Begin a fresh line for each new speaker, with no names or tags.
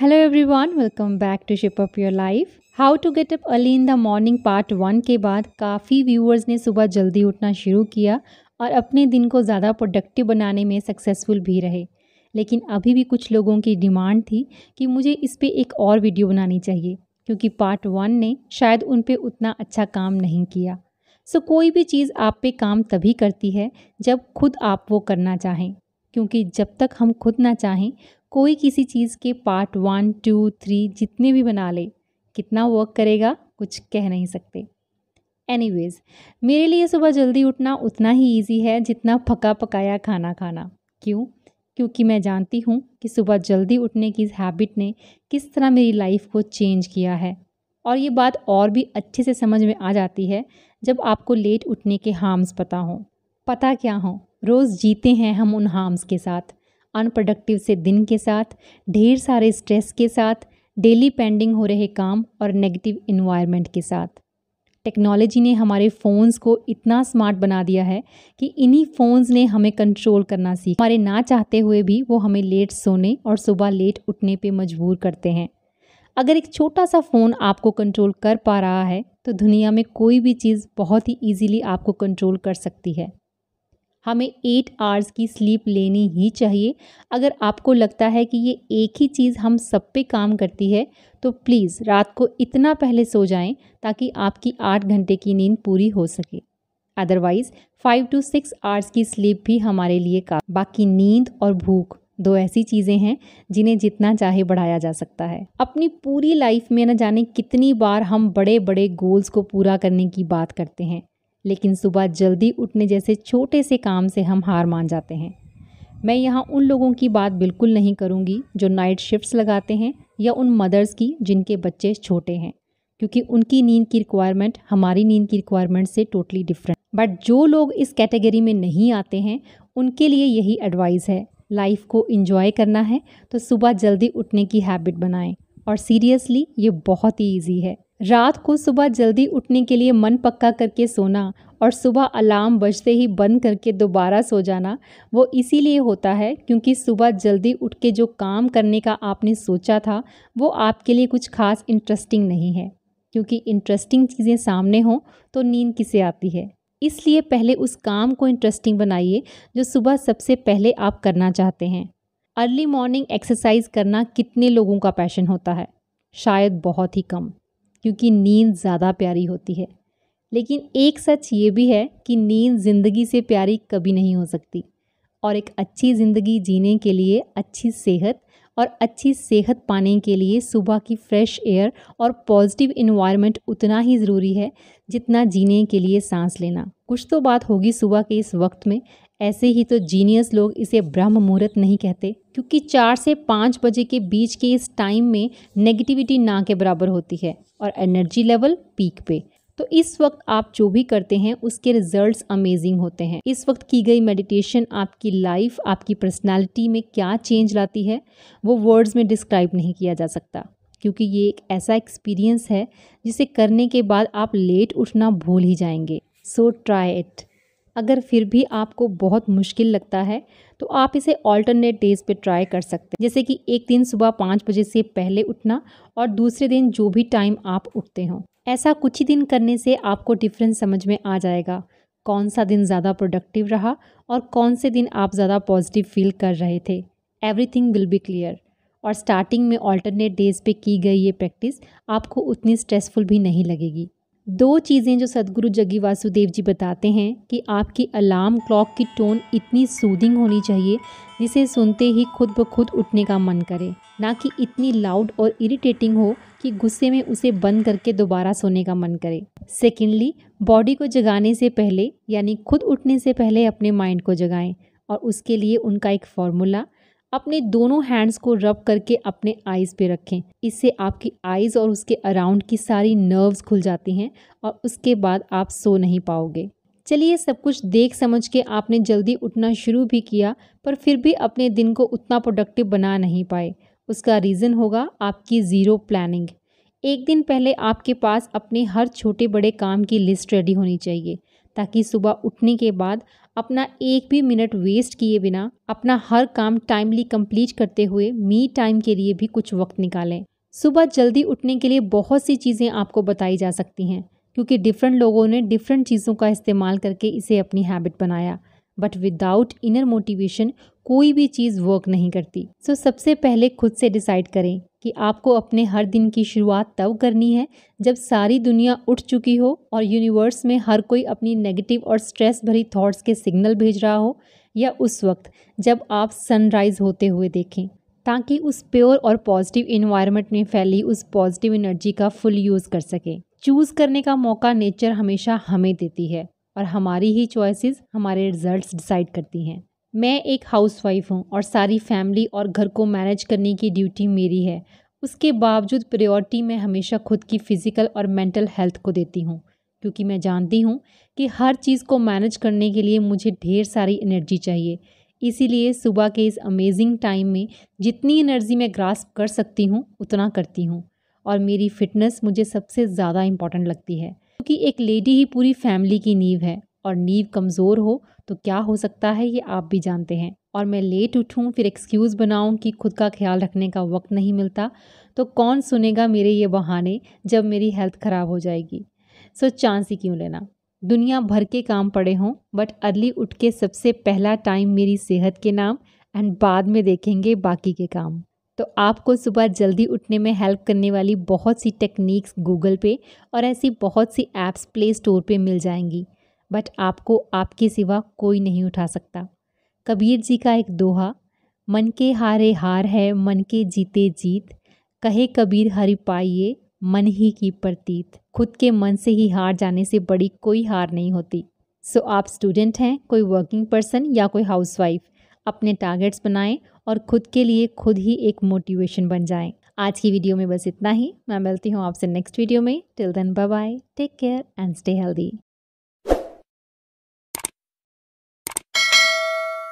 Hello everyone welcome back to ship up your life how to get up early in the morning part one के बाद काफ़ी viewers ने सुबह जल्दी उठना शुरू किया और अपने दिन को ज़्यादा प्रोडक्टिव बनाने में सक्सेसफुल भी रहे लेकिन अभी भी कुछ लोगों की डिमांड थी कि मुझे इस पर एक और वीडियो बनानी चाहिए क्योंकि पार्ट वन ने शायद उन पर उतना अच्छा काम नहीं किया सो so, कोई भी चीज़ आप पे काम तभी करती है जब खुद आप वो करना चाहें क्योंकि जब तक हम खुद ना चाहें कोई किसी चीज़ के पार्ट वन टू थ्री जितने भी बना ले कितना वर्क करेगा कुछ कह नहीं सकते एनीवेज मेरे लिए सुबह जल्दी उठना उतना ही ईजी है जितना पका पकाया खाना खाना क्यों क्योंकि मैं जानती हूँ कि सुबह जल्दी उठने की इस हैबिट ने किस तरह मेरी लाइफ को चेंज किया है और ये बात और भी अच्छे से समझ में आ जाती है जब आपको लेट उठने के हार्म्स पता हों पता क्या हों रोज़ जीते हैं हम उन हार्म्स के साथ अनप्रोडक्टिव से दिन के साथ ढेर सारे स्ट्रेस के साथ डेली पेंडिंग हो रहे काम और नेगेटिव इन्वायरमेंट के साथ टेक्नोलॉजी ने हमारे फ़ोन्स को इतना स्मार्ट बना दिया है कि इन्हीं फ़ोन्स ने हमें कंट्रोल करना सीख हमारे ना चाहते हुए भी वो हमें लेट सोने और सुबह लेट उठने पे मजबूर करते हैं अगर एक छोटा सा फ़ोन आपको कंट्रोल कर पा रहा है तो दुनिया में कोई भी चीज़ बहुत ही ईजीली आपको कंट्रोल कर सकती है हमें एट आवर्स की स्लीप लेनी ही चाहिए अगर आपको लगता है कि ये एक ही चीज़ हम सब पे काम करती है तो प्लीज़ रात को इतना पहले सो जाएं ताकि आपकी आठ घंटे की नींद पूरी हो सके otherwise five to six hours की स्लीप भी हमारे लिए का बाकी नींद और भूख दो ऐसी चीज़ें हैं जिन्हें जितना चाहे बढ़ाया जा सकता है अपनी पूरी लाइफ में न जाने कितनी बार हम बड़े बड़े गोल्स को पूरा करने की बात करते हैं लेकिन सुबह जल्दी उठने जैसे छोटे से काम से हम हार मान जाते हैं मैं यहाँ उन लोगों की बात बिल्कुल नहीं करूँगी जो नाइट शिफ्ट्स लगाते हैं या उन मदर्स की जिनके बच्चे छोटे हैं क्योंकि उनकी नींद की रिक्वायरमेंट हमारी नींद की रिक्वायरमेंट से टोटली डिफरेंट बट जो लोग इस कैटेगरी में नहीं आते हैं उनके लिए यही एडवाइस है लाइफ को इन्जॉय करना है तो सुबह जल्दी उठने की हैबिट बनाएं और सीरियसली ये बहुत ही ईजी है रात को सुबह जल्दी उठने के लिए मन पक्का करके सोना और सुबह अलार्म बजते ही बंद करके दोबारा सो जाना वो इसीलिए होता है क्योंकि सुबह जल्दी उठ के जो काम करने का आपने सोचा था वो आपके लिए कुछ खास इंटरेस्टिंग नहीं है क्योंकि इंटरेस्टिंग चीज़ें सामने हों तो नींद किसे आती है इसलिए पहले उस काम को इंटरेस्टिंग बनाइए जो सुबह सबसे पहले आप करना चाहते हैं अर्ली मॉर्निंग एक्सरसाइज करना कितने लोगों का पैशन होता है शायद बहुत ही कम क्योंकि नींद ज़्यादा प्यारी होती है लेकिन एक सच ये भी है कि नींद ज़िंदगी से प्यारी कभी नहीं हो सकती और एक अच्छी ज़िंदगी जीने के लिए अच्छी सेहत और अच्छी सेहत पाने के लिए सुबह की फ्रेश एयर और पॉजिटिव इन्वायरमेंट उतना ही ज़रूरी है जितना जीने के लिए सांस लेना कुछ तो बात होगी सुबह के इस वक्त में ऐसे ही तो जीनियस लोग इसे ब्रह्म मुहूर्त नहीं कहते क्योंकि चार से पाँच बजे के बीच के इस टाइम में नेगेटिविटी ना के बराबर होती है और एनर्जी लेवल पीक पे तो इस वक्त आप जो भी करते हैं उसके रिजल्ट्स अमेजिंग होते हैं इस वक्त की गई मेडिटेशन आपकी लाइफ आपकी पर्सनालिटी में क्या चेंज लाती है वो वर्ड्स में डिस्क्राइब नहीं किया जा सकता क्योंकि ये एक ऐसा एक्सपीरियंस है जिसे करने के बाद आप लेट उठना भूल ही जाएंगे सो ट्राई इट अगर फिर भी आपको बहुत मुश्किल लगता है तो आप इसे ऑल्टरनेट डेज पे ट्राई कर सकते हैं जैसे कि एक दिन सुबह पाँच बजे से पहले उठना और दूसरे दिन जो भी टाइम आप उठते हों ऐसा कुछ ही दिन करने से आपको डिफरेंस समझ में आ जाएगा कौन सा दिन ज़्यादा प्रोडक्टिव रहा और कौन से दिन आप ज़्यादा पॉजिटिव फील कर रहे थे एवरीथिंग विल बी क्लियर और स्टार्टिंग में ऑल्टरनेट डेज पे की गई ये प्रैक्टिस आपको उतनी स्ट्रेसफुल भी नहीं लगेगी दो चीज़ें जो सदगुरु जग्गी वासुदेव जी बताते हैं कि आपकी अलार्म क्लॉक की टोन इतनी सूदिंग होनी चाहिए जिसे सुनते ही खुद ब खुद उठने का मन करे ना कि इतनी लाउड और इरिटेटिंग हो कि गुस्से में उसे बंद करके दोबारा सोने का मन करे सेकेंडली बॉडी को जगाने से पहले यानी खुद उठने से पहले अपने माइंड को जगाएं और उसके लिए उनका एक फॉर्मूला अपने दोनों हैंड्स को रब करके अपने आइज़ पे रखें इससे आपकी आइज़ और उसके अराउंड की सारी नर्व्स खुल जाती हैं और उसके बाद आप सो नहीं पाओगे चलिए सब कुछ देख समझ के आपने जल्दी उठना शुरू भी किया पर फिर भी अपने दिन को उतना प्रोडक्टिव बना नहीं पाए उसका रीज़न होगा आपकी ज़ीरो प्लानिंग एक दिन पहले आपके पास अपने हर छोटे बड़े काम की लिस्ट रेडी होनी चाहिए ताकि सुबह उठने के बाद अपना एक भी मिनट वेस्ट किए बिना अपना हर काम टाइमली कंप्लीट करते हुए मी टाइम के लिए भी कुछ वक्त निकालें सुबह जल्दी उठने के लिए बहुत सी चीज़ें आपको बताई जा सकती हैं क्योंकि डिफरेंट लोगों ने डिफरेंट चीज़ों का इस्तेमाल करके इसे अपनी हैबिट बनाया बट विदाउट इनर मोटिवेशन कोई भी चीज़ वर्क नहीं करती सो so, सबसे पहले खुद से डिसाइड करें कि आपको अपने हर दिन की शुरुआत तब करनी है जब सारी दुनिया उठ चुकी हो और यूनिवर्स में हर कोई अपनी नेगेटिव और स्ट्रेस भरी थॉट्स के सिग्नल भेज रहा हो या उस वक्त जब आप सनराइज़ होते हुए देखें ताकि उस प्योर और पॉजिटिव इन्वायरमेंट में फैली उस पॉजिटिव एनर्जी का फुल यूज़ कर सकें चूज़ करने का मौका नेचर हमेशा हमें देती है और हमारी ही चॉइसेस हमारे रिजल्ट्स डिसाइड करती हैं मैं एक हाउसवाइफ हूँ और सारी फैमिली और घर को मैनेज करने की ड्यूटी मेरी है उसके बावजूद प्रायोरिटी मैं हमेशा खुद की फ़िज़िकल और मेंटल हेल्थ को देती हूँ क्योंकि मैं जानती हूँ कि हर चीज़ को मैनेज करने के लिए मुझे ढेर सारी एनर्जी चाहिए इसीलिए सुबह के इस अमेजिंग टाइम में जितनी एनर्जी मैं ग्रास्प कर सकती हूँ उतना करती हूँ और मेरी फ़िटनेस मुझे सबसे ज़्यादा इम्पॉर्टेंट लगती है क्योंकि तो एक लेडी ही पूरी फैमिली की नींव है और नींव कमज़ोर हो तो क्या हो सकता है ये आप भी जानते हैं और मैं लेट उठूं फिर एक्सक्यूज़ बनाऊं कि खुद का ख्याल रखने का वक्त नहीं मिलता तो कौन सुनेगा मेरे ये बहाने जब मेरी हेल्थ ख़राब हो जाएगी सो चांस ही क्यों लेना दुनिया भर के काम पड़े हों बट अर्ली उठ के सबसे पहला टाइम मेरी सेहत के नाम एंड बाद में देखेंगे बाकी के काम तो आपको सुबह जल्दी उठने में हेल्प करने वाली बहुत सी टेक्निक्स गूगल पे और ऐसी बहुत सी ऐप्स प्ले स्टोर पे मिल जाएंगी बट आपको आपके सिवा कोई नहीं उठा सकता कबीर जी का एक दोहा मन के हारे हार है मन के जीते जीत कहे कबीर हरि पाइए मन ही की प्रतीत खुद के मन से ही हार जाने से बड़ी कोई हार नहीं होती सो so, आप स्टूडेंट हैं कोई वर्किंग पर्सन या कोई हाउसवाइफ अपने टारगेट्स बनाएं और खुद के लिए खुद ही एक मोटिवेशन बन जाएं। आज की वीडियो में बस इतना ही मैं मिलती हूँ आपसे नेक्स्ट वीडियो में till then bye bye take care and stay healthy